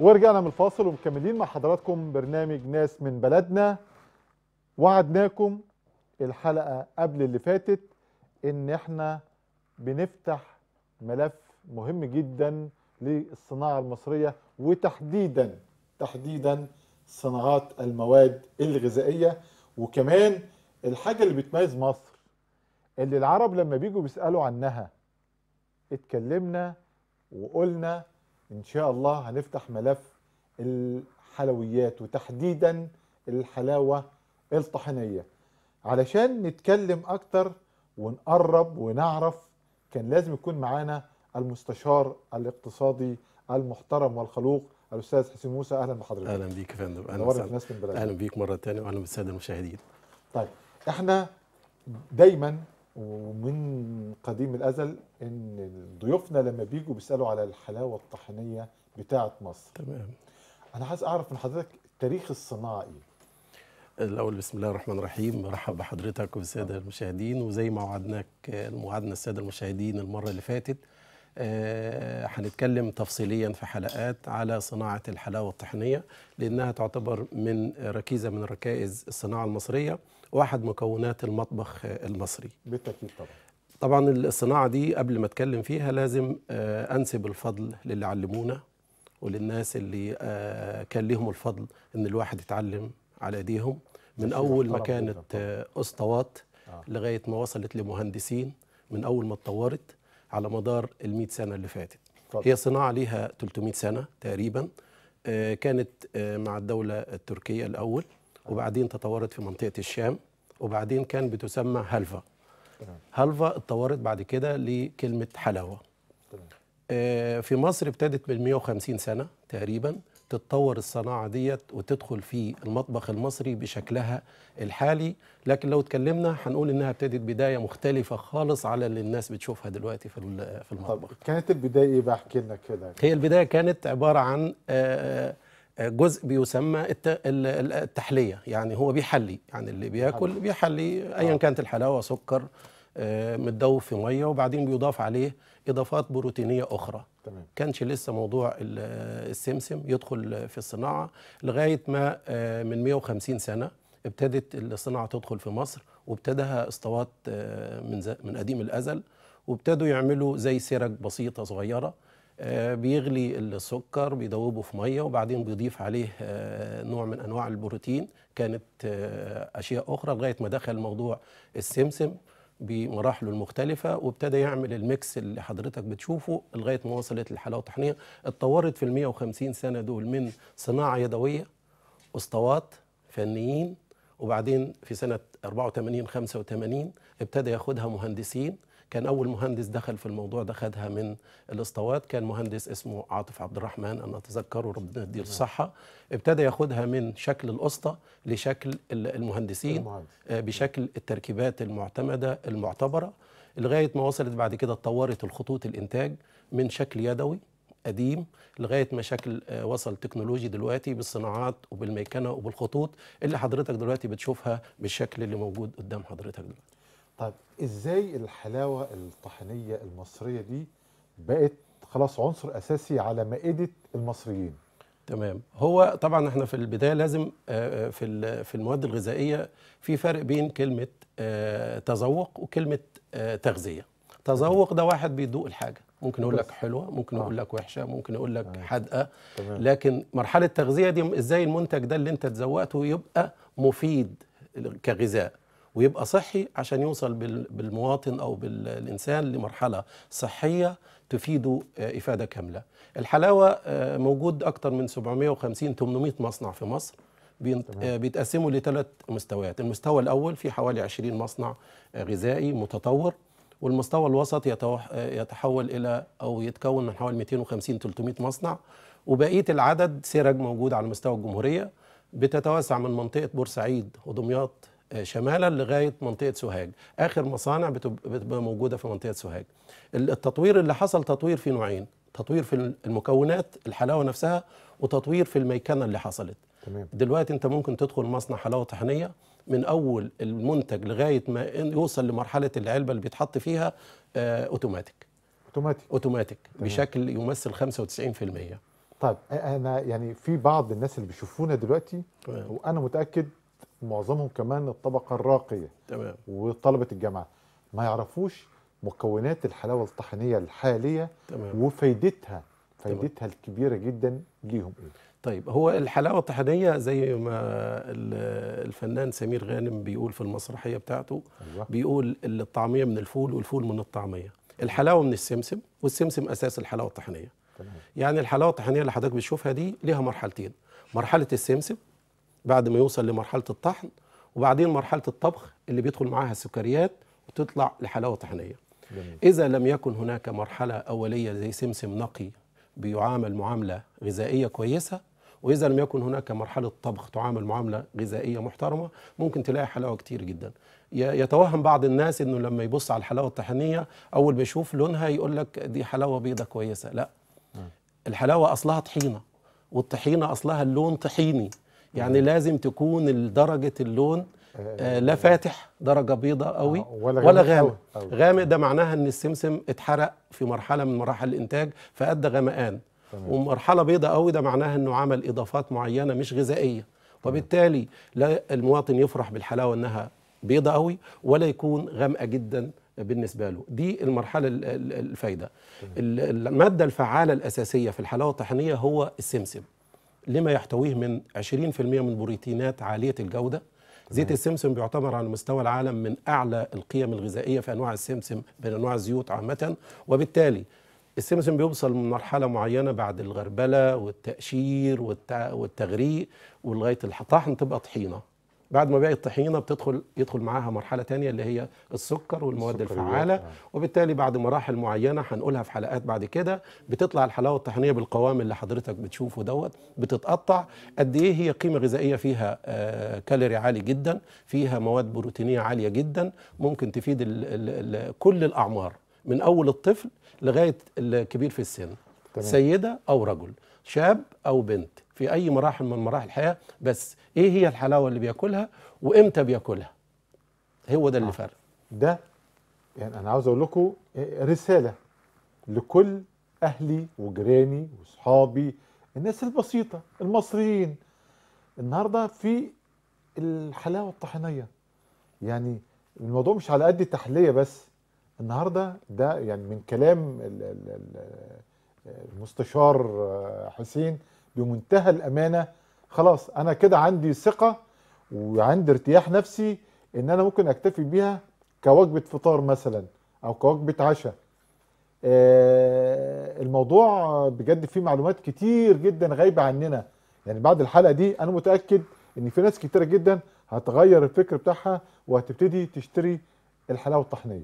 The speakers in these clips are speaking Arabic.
ورجعنا من الفاصل ومكملين مع حضراتكم برنامج ناس من بلدنا وعدناكم الحلقة قبل اللي فاتت ان احنا بنفتح ملف مهم جدا للصناعة المصرية وتحديدا تحديدا صناعات المواد الغذائية وكمان الحاجة اللي بتميز مصر اللي العرب لما بيجوا بيسألوا عنها اتكلمنا وقلنا ان شاء الله هنفتح ملف الحلويات وتحديدا الحلاوه الطحينيه علشان نتكلم اكتر ونقرب ونعرف كان لازم يكون معانا المستشار الاقتصادي المحترم والخلوق الاستاذ حسين موسى اهلا بحضرتك اهلا بيك يا فندم اهلا اهلا بيك مره ثانيه واهلا بالساده المشاهدين طيب احنا دايما ومن قديم الازل ان ضيوفنا لما بيجوا بيسالوا على الحلاوه الطحينيه بتاعه مصر تمام انا عايز اعرف من حضرتك التاريخ الصناعي الاول بسم الله الرحمن الرحيم مرحبا بحضرتك وبالساده آه. المشاهدين وزي ما وعدناك وعدنا الساده المشاهدين المره اللي فاتت آه، هنتكلم تفصيليا في حلقات على صناعة الحلاوة الطحنية لأنها تعتبر من ركيزة من ركائز الصناعة المصرية واحد مكونات المطبخ المصري بالتأكيد طبعا طبعا الصناعة دي قبل ما أتكلم فيها لازم آه، أنسب الفضل للي علمونا وللناس اللي آه، كان لهم الفضل ان الواحد يتعلم على ايديهم من اول ما كانت اسطوات لغايه ما وصلت لمهندسين من اول ما اتطورت على مدار ال سنه اللي فاتت طبعا. هي صناعه ليها 300 سنه تقريبا آه، كانت آه، مع الدوله التركيه الاول وبعدين تطورت في منطقه الشام وبعدين كان بتسمى هلفا هلفا اتطورت بعد كده لكلمه حلاوه آه، في مصر ابتدت من 150 سنه تقريبا تتطور الصناعة ديت وتدخل في المطبخ المصري بشكلها الحالي لكن لو اتكلمنا هنقول انها ابتدت بداية مختلفة خالص على اللي الناس بتشوفها دلوقتي في في المطبخ طب كانت البداية ايه بقى احكي لنا كده هي البداية كانت عبارة عن آه، آه، جزء بيسمى التحلية يعني هو بيحلي يعني اللي بياكل بيحلي ايا آه. كانت الحلاوة سكر متدوب في مية وبعدين بيضاف عليه اضافات بروتينيه اخرى تمام كانش لسه موضوع السمسم يدخل في الصناعه لغايه ما آه، من 150 سنه ابتدت الصناعه تدخل في مصر وابتداها اسطوات آه، من من قديم الازل وابتدوا يعملوا زي سرج بسيطه صغيره آه، بيغلي السكر بيدوبه في ميه وبعدين بيضيف عليه نوع من انواع البروتين كانت اشياء اخرى لغايه ما دخل موضوع السمسم بمراحله المختلفه وابتدى يعمل الميكس اللي حضرتك بتشوفه لغايه ما وصلت للحلاوه الطحينيه اتطورت في ال 150 سنه دول من صناعه يدويه اسطوات فنيين وبعدين في سنه 84 85 ابتدى ياخدها مهندسين كان أول مهندس دخل في الموضوع ده خدها من الاسطوات كان مهندس اسمه عاطف عبد الرحمن أنا أتذكره ربنا يديله نعم. الصحة ابتدى ياخدها من شكل الأسطى لشكل المهندسين آه، بشكل التركيبات المعتمدة المعتبرة لغاية ما وصلت بعد كده اتطورت الخطوط الإنتاج من شكل يدوي قديم لغايه ما شكل آه، وصل تكنولوجي دلوقتي بالصناعات وبالميكنه وبالخطوط اللي حضرتك دلوقتي بتشوفها بالشكل اللي موجود قدام حضرتك دلوقتي طيب ازاي الحلاوه الطحينيه المصريه دي بقت خلاص عنصر اساسي على مائده المصريين تمام هو طبعا احنا في البدايه لازم آه، آه، في في المواد الغذائيه في فرق بين كلمه آه، تذوق وكلمه تغذيه تذوق ده واحد بيدوق الحاجه ممكن يقول لك حلوه ممكن يقول لك وحشه ممكن يقول لك حادقه لكن مرحله التغذيه دي ازاي المنتج ده اللي انت تذوقته يبقى مفيد كغذاء ويبقى صحي عشان يوصل بالمواطن او بالانسان لمرحله صحيه تفيده آه، افاده كامله. الحلاوه آه، موجود اكثر من 750 800 مصنع في مصر آه، بيتقسموا لثلاث مستويات، المستوى الاول في حوالي 20 مصنع غذائي متطور والمستوى الوسط يتحول الى او يتكون من حوالي 250 300 مصنع وبقيه العدد سرج موجود على مستوى الجمهوريه بتتوسع من منطقه بورسعيد ودمياط شمالا لغايه منطقه سوهاج اخر مصانع بتبقى موجوده في منطقه سوهاج التطوير اللي حصل تطوير في نوعين تطوير في المكونات الحلاوه نفسها وتطوير في الميكنه اللي حصلت تمام. دلوقتي انت ممكن تدخل مصنع حلاوه طحينيه من اول المنتج لغايه ما يوصل لمرحله العلبه اللي بيتحط فيها آه اوتوماتيك اوتوماتيك اوتوماتيك بشكل يمثل 95% طيب انا آه، آه، يعني في بعض الناس اللي بيشوفونا دلوقتي وانا متاكد معظمهم كمان الطبقه الراقيه تمام وطلبه الجامعه ما يعرفوش مكونات الحلاوه الطحينيه الحاليه تمام. وفايدتها فايدتها الكبيره جدا ليهم طيب هو الحلاوه الطحينيه زي ما الفنان سمير غانم بيقول في المسرحيه بتاعته أيوة. بيقول الطعميه من الفول والفول من الطعميه الحلاوه من السمسم والسمسم اساس الحلاوه الطحينيه يعني الحلاوه الطحينيه اللي حضرتك بتشوفها دي ليها مرحلتين مرحله السمسم بعد ما يوصل لمرحله الطحن وبعدين مرحله الطبخ اللي بيدخل معاها السكريات وتطلع لحلاوه طحينيه اذا لم يكن هناك مرحله اوليه زي سمسم نقي بيعامل معامله غذائيه كويسه واذا لم يكن هناك مرحله طبخ تعامل معامله غذائيه محترمه ممكن تلاقي حلاوه كتير جدا يتوهم بعض الناس انه لما يبص على الحلاوه الطحينيه اول ما يشوف لونها يقول لك دي حلاوه بيضه كويسه لا الحلاوه اصلها طحينه والطحينه اصلها اللون طحيني يعني مم. لازم تكون درجه اللون آه،, آه لا فاتح درجة بيضة قوي آه، ولا, ولا غامق غامق غامق ده معناها ان السمسم اتحرق في مرحلة من مراحل الانتاج فأدى غمقان ومرحلة بيضة قوي ده معناها انه عمل اضافات معينة مش غذائية وبالتالي لا المواطن يفرح بالحلاوة انها بيضة قوي ولا يكون غامقة جدا بالنسبة له دي المرحلة الفايدة المادة الفعالة الأساسية في الحلاوة الطحينية هو السمسم لما يحتويه من 20% من بروتينات عاليه الجوده زيت السمسم بيعتبر على مستوى العالم من اعلى القيم الغذائيه في انواع السمسم من انواع الزيوت عامه وبالتالي السمسم بيوصل من مرحله معينه بعد الغربله والتقشير والتغريق ولغايه الطحن تبقى طحينه بعد ما بقت طحينه بتدخل يدخل معاها مرحله ثانيه اللي هي السكر والمواد السكر الفعاله آه. وبالتالي بعد مراحل معينه هنقولها في حلقات بعد كده بتطلع الحلاوه الطحينيه بالقوام اللي حضرتك بتشوفه دوت بتتقطع قد ايه هي قيمه غذائيه فيها آه كالوري عالي جدا فيها مواد بروتينيه عاليه جدا ممكن تفيد الـ الـ الـ كل الاعمار من اول الطفل لغايه الكبير في السن تمام. سيده او رجل شاب او بنت في اي مراحل من مراحل الحياه بس ايه هي الحلاوه اللي بياكلها وامتى بياكلها هو ده اللي آه. فرق ده يعني انا عاوز اقول لكم آه، رساله لكل اهلي وجيراني واصحابي الناس البسيطه المصريين النهارده في الحلاوه الطحينيه يعني الموضوع مش على قد تحليه بس النهارده ده يعني من كلام المستشار آه، حسين بمنتهى الامانه خلاص انا كده عندي ثقه وعندي ارتياح نفسي ان انا ممكن اكتفي بيها كوجبه فطار مثلا او كوجبه عشاء آه، الموضوع بجد فيه معلومات كتير جدا غايبه عننا يعني بعد الحلقه دي انا متاكد ان في ناس كتيره جدا هتغير الفكر بتاعها وهتبتدي تشتري الحلاوه الطحنيه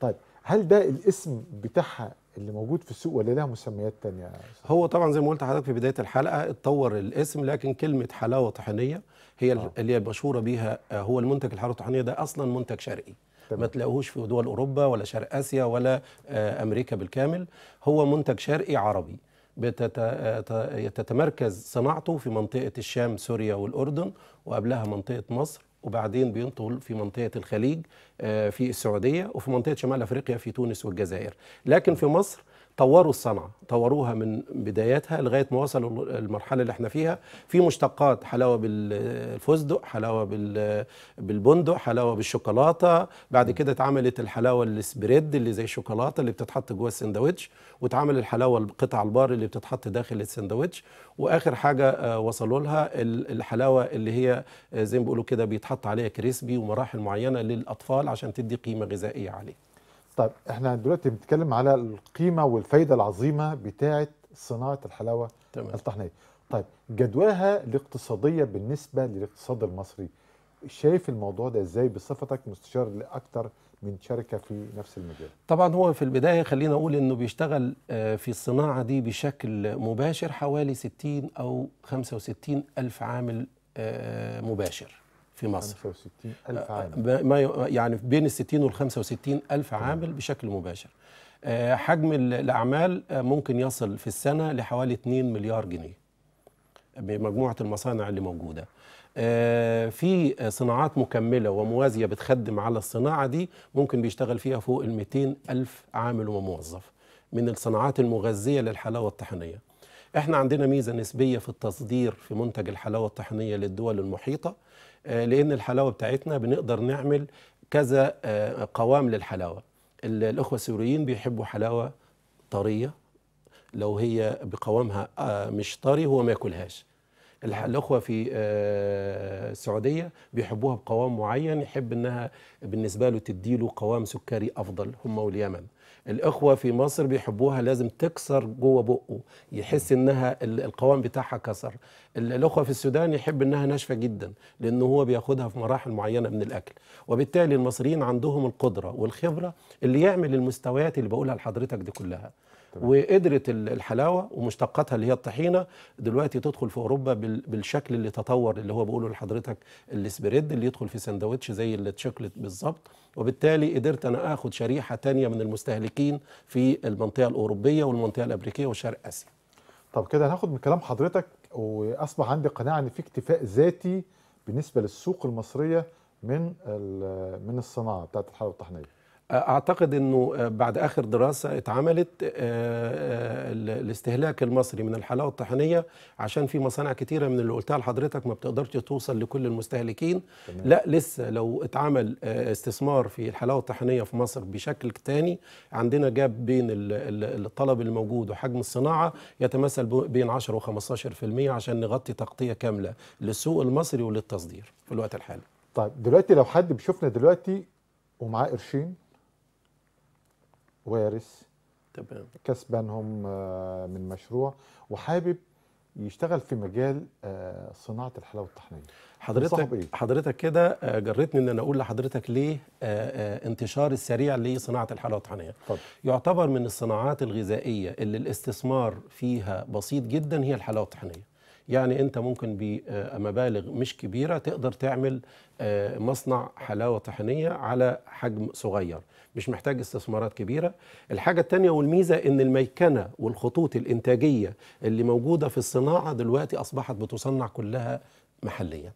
طيب هل ده الاسم بتاعها اللي موجود في السوق ولا لها مسميات تانية؟ هو طبعا زي ما قلت لحضرتك في بدايه الحلقه اتطور الاسم لكن كلمه حلاوه طحينيه هي آه. اللي مشهوره بيها آه، هو المنتج الحلاوه الطحينيه ده اصلا منتج شرقي ما تلاقوهوش في دول اوروبا ولا شرق اسيا ولا آه، امريكا بالكامل هو منتج شرقي عربي آه، تتمركز صناعته في منطقه الشام سوريا والاردن وقبلها منطقه مصر وبعدين بينطل في منطقة الخليج آه، في السعودية وفي منطقة شمال أفريقيا في تونس والجزائر لكن في مصر طوروا الصنعة طوروها من بدايتها لغاية ما وصلوا المرحلة اللي احنا فيها في مشتقات حلاوة بالفستق حلاوة بالبندق حلاوة بالشوكولاتة بعد كده اتعملت الحلاوة السبريد اللي زي الشوكولاتة اللي بتتحط جوه السندوتش واتعمل الحلاوة القطع البار اللي بتتحط داخل السندوتش واخر حاجة آه، وصلوا لها الحلاوة اللي هي آه، زي ما بيقولوا كده بيتحط عليها كريسبي ومراحل معينة للأطفال عشان تدي قيمة غذائية عليه طيب احنا دلوقتي بنتكلم على القيمه والفايده العظيمه بتاعه صناعه الحلاوه تمام. الطحنيه طيب جدواها الاقتصاديه بالنسبه للاقتصاد المصري شايف الموضوع ده ازاي بصفتك مستشار لاكثر من شركه في نفس المجال طبعا هو في البدايه خلينا اقول انه بيشتغل آه، في الصناعه دي بشكل مباشر حوالي 60 او 65 الف عامل آه، مباشر في مصر 65 ألف آه، عامل ما يعني بين ال 60 وال 65 ألف عامل بشكل مباشر آه، حجم الأعمال آه، ممكن يصل في السنة لحوالي 2 مليار جنيه بمجموعة المصانع اللي موجودة في صناعات مكملة وموازية بتخدم على الصناعة دي ممكن بيشتغل فيها فوق ال 200 ألف عامل وموظف من الصناعات المغذية للحلاوة الطحينية احنا عندنا ميزة نسبية في التصدير في منتج الحلاوة الطحينية للدول المحيطة آه، لان الحلاوه بتاعتنا بنقدر نعمل كذا آه، قوام للحلاوه الاخوه السوريين بيحبوا حلاوه طريه لو هي بقوامها آه، مش طري هو ما ياكلهاش الاخوه في السعوديه بيحبوها بقوام معين يحب انها بالنسبه له تديله قوام سكري افضل هم واليمن الاخوه في مصر بيحبوها لازم تكسر جوه بقه يحس انها القوام بتاعها كسر الاخوه في السودان يحب انها ناشفه جدا لان هو بياخدها في مراحل معينه من الاكل وبالتالي المصريين عندهم القدره والخبره اللي يعمل المستويات اللي بقولها لحضرتك دي كلها وقدرت الحلاوه ومشتقاتها اللي هي الطحينه دلوقتي تدخل في اوروبا بالشكل اللي تطور اللي هو بقوله لحضرتك السبريد اللي يدخل في سندوتش زي التشوكلت بالظبط وبالتالي قدرت انا اخد شريحه ثانيه من المستهلكين في المنطقه الاوروبيه والمنطقه الامريكيه وشرق اسيا طب كده هناخد من كلام حضرتك واصبح عندي قناعه ان في اكتفاء ذاتي بالنسبه للسوق المصريه من من الصناعه بتاعت الحلوى الطحينيه اعتقد انه آه، بعد اخر دراسه اتعملت آه، آه، الاستهلاك المصري من الحلاوه الطحينيه عشان في مصانع كتيره من اللي قلتها لحضرتك ما بتقدرش توصل لكل المستهلكين تمام. لا لسه لو اتعمل استثمار في الحلاوه الطحينيه في مصر بشكل تاني عندنا جاب بين الطلب الموجود وحجم الصناعه يتمثل بين 10 و15% عشان نغطي تغطيه كامله للسوق المصري وللتصدير في الوقت الحالي طيب دلوقتي لو حد بيشوفنا دلوقتي ومعاه قرشين وارث تمام كسبانهم آه، من مشروع وحابب يشتغل في مجال آه، صناعه الحلاوه الطحنيه حضرتك إيه؟ حضرتك كده آه، جرتني ان انا اقول لحضرتك ليه انتشار السريع لصناعه الحلاوه الطحينيه يعتبر من الصناعات الغذائيه اللي الاستثمار فيها بسيط جدا هي الحلاوه الطحنيه يعني انت ممكن بمبالغ آه، مش كبيره تقدر تعمل آه، مصنع حلاوه طحينيه على حجم صغير مش محتاج استثمارات كبيره الحاجه الثانيه والميزه ان الميكنه والخطوط الانتاجيه اللي موجوده في الصناعه دلوقتي اصبحت بتصنع كلها محليا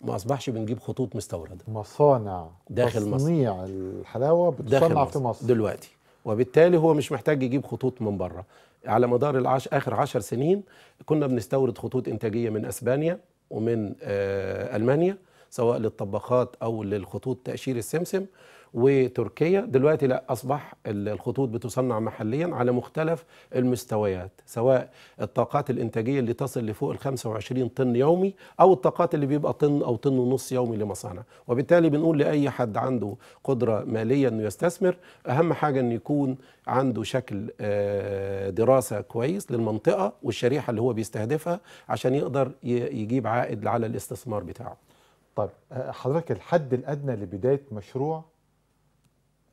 ما اصبحش بنجيب خطوط مستورده مصانع داخل مصر تصنيع الحلاوه بتصنع في مصر دلوقتي وبالتالي هو مش محتاج يجيب خطوط من بره على مدار العش... اخر عشر سنين كنا بنستورد خطوط انتاجيه من اسبانيا ومن آه، المانيا سواء للطباخات او للخطوط تقشير السمسم وتركيا دلوقتي لا اصبح الخطوط بتصنع محليا على مختلف المستويات سواء الطاقات الانتاجيه اللي تصل لفوق ال 25 طن يومي او الطاقات اللي بيبقى طن او طن ونص يومي لمصانع وبالتالي بنقول لاي حد عنده قدره ماليه انه يستثمر اهم حاجه انه يكون عنده شكل آه، دراسه كويس للمنطقه والشريحه اللي هو بيستهدفها عشان يقدر يجيب عائد على الاستثمار بتاعه طيب آه، حضرتك الحد الادنى لبدايه مشروع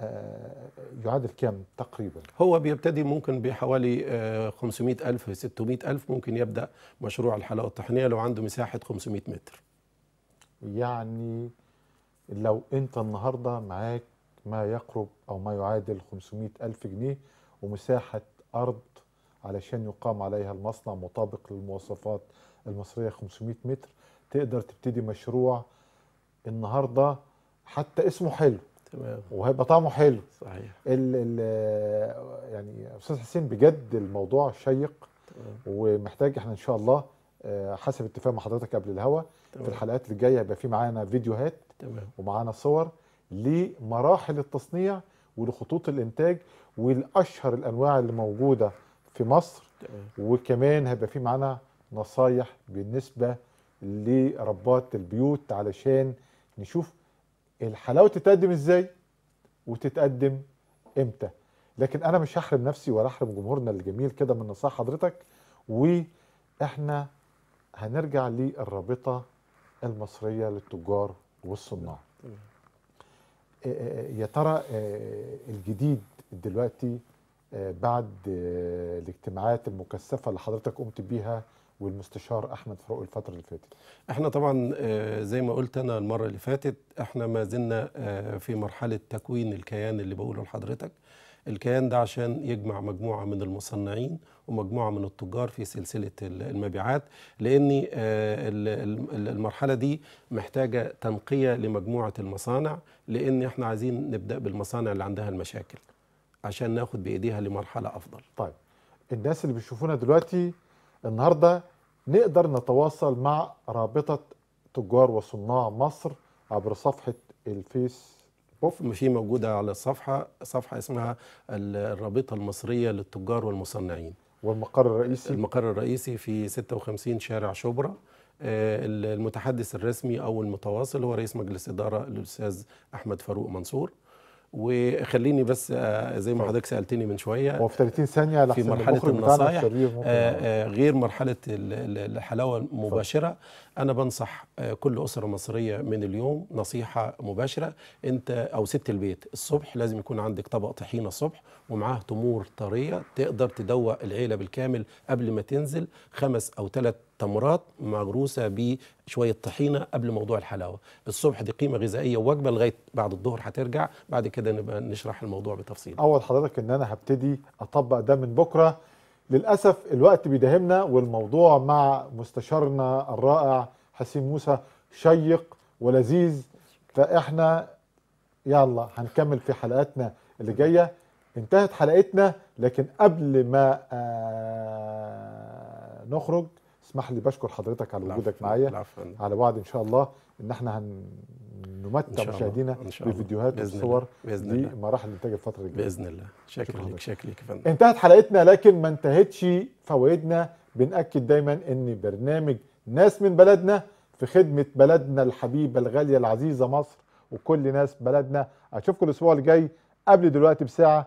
آه، يعادل كم تقريبا؟ هو بيبتدي ممكن بحوالي 500000 آه، 600000 ممكن يبدأ مشروع الحلاوة الطحينية لو عنده مساحة 500 متر يعني لو أنت النهاردة معاك ما يقرب أو ما يعادل 500000 جنيه ومساحة أرض علشان يقام عليها المصنع مطابق للمواصفات المصرية 500 متر تقدر تبتدي مشروع النهارده حتى اسمه حلو تمام وهيبقى طعمه حلو صحيح ال ال يعني استاذ حسين بجد الموضوع شيق تمام. ومحتاج احنا ان شاء الله آه، حسب اتفاق مع حضرتك قبل الهوا في الحلقات اللي جايه هيبقى في معانا فيديوهات تمام ومعانا صور لمراحل التصنيع ولخطوط الانتاج والاشهر الانواع اللي موجوده في مصر تمام. وكمان هيبقى في معانا نصايح بالنسبه لربات البيوت علشان نشوف الحلاوه تتقدم ازاي وتتقدم امتى لكن انا مش هحرم نفسي ولا احرم جمهورنا الجميل كده من نصائح حضرتك واحنا هنرجع للرابطه المصريه للتجار والصناع آه، آه، يا ترى آه، الجديد دلوقتي بعد الاجتماعات المكثفه اللي حضرتك قمت بيها والمستشار احمد فاروق الفتره اللي فاتت احنا طبعا آه، زي ما قلت انا المره اللي فاتت احنا ما زلنا آه، في مرحله تكوين الكيان اللي بقوله لحضرتك الكيان ده عشان يجمع مجموعه من المصنعين ومجموعه من التجار في سلسله المبيعات لان آه، المرحله دي محتاجه تنقيه لمجموعه المصانع لان احنا عايزين نبدا بالمصانع اللي عندها المشاكل عشان ناخد بايديها لمرحله افضل طيب الناس اللي بيشوفونا دلوقتي النهارده نقدر نتواصل مع رابطه تجار وصناع مصر عبر صفحه الفيس في موجودة على الصفحة صفحة اسمها الرابطة المصرية للتجار والمصنعين والمقر الرئيسي المقر الرئيسي في 56 شارع شبرا آه، المتحدث الرسمي أو المتواصل هو رئيس مجلس إدارة الأستاذ أحمد فاروق منصور وخليني بس آه، زي ما حضرتك سالتني من شويه هو في 30 ثانيه في مرحله النصائح آه، آه، غير مرحله الحلاوه المباشره انا بنصح كل اسره مصريه من اليوم نصيحه مباشره انت او ست البيت الصبح لازم يكون عندك طبق طحينه الصبح ومعاه تمور طريه تقدر تدوق العيله بالكامل قبل ما تنزل خمس او ثلاث تمرات مغروسه بشويه طحينه قبل موضوع الحلاوه الصبح دي قيمه غذائيه ووجبه لغايه بعد الظهر هترجع بعد كده نبقى نشرح الموضوع بتفصيل اول حضرتك ان انا هبتدي اطبق ده من بكره للاسف الوقت بيداهمنا والموضوع مع مستشارنا الرائع حسين موسى شيق ولذيذ فاحنا يلا هنكمل في حلقاتنا اللي جايه انتهت حلقتنا لكن قبل ما آه نخرج اسمح لي بشكر حضرتك على وجودك معايا على وعد ان شاء الله ان احنا هن نمتع مشاهدينا بفيديوهات وصور لمراحل الانتاج الفتره الجايه باذن الله شكرا لك شكرا لك فندم انتهت حلقتنا لكن ما انتهتش فوائدنا بنأكد دايما ان برنامج ناس من بلدنا في خدمه بلدنا الحبيبه الغاليه العزيزه مصر وكل ناس بلدنا اشوفكم الاسبوع الجاي قبل دلوقتي بساعه